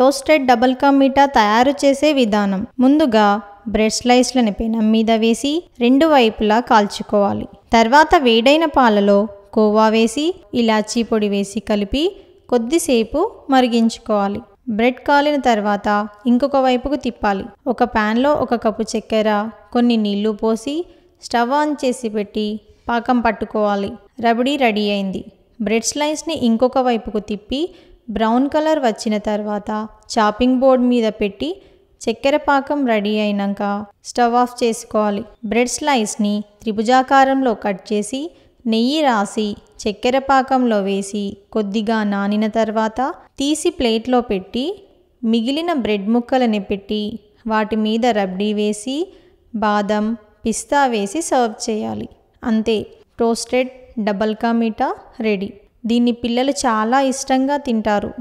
toasted double కా మీఠా తయారు చేసే విధానం ముందుగా బ్రెడ్ స్లైస్లను పెనం మీద వేసి రెండు వైపులా కాల్చుకోవాలి తర్వాత వేడైన పాలలో కోవా వేసి ఇలాచీ పొడి వేసి కలిపి కొద్దిసేపు మరిగించుకోవాలి బ్రెడ్ కాలిన తర్వాత ఇంకొక వైపుకు తిప్పాలి ఒక ప్యాన్లో ఒక కప్పు చక్కెర కొన్ని నీళ్లు పోసి స్టవ్ ఆన్ చేసి పెట్టి పాకం పట్టుకోవాలి రబడీ రెడీ అయింది బ్రెడ్ స్లైస్ని ఇంకొక వైపుకు తిప్పి బ్రౌన్ కలర్ వచ్చిన తర్వాత చాపింగ్ బోర్డ్ మీద పెట్టి చక్కెర పాకం రెడీ అయినాక స్టవ్ ఆఫ్ చేసుకోవాలి బ్రెడ్ స్లైస్ని త్రిభుజాకారంలో కట్ చేసి నెయ్యి రాసి చక్కెర పాకంలో వేసి కొద్దిగా నానిన తర్వాత తీసి ప్లేట్లో పెట్టి మిగిలిన బ్రెడ్ ముక్కలని పెట్టి వాటి మీద రబ్డీ వేసి బాదం పిస్తా వేసి సర్వ్ చేయాలి అంతే టోస్టెడ్ డబల్ కా మీటా రెడీ దీన్ని పిల్లలు చాలా ఇష్టంగా తింటారు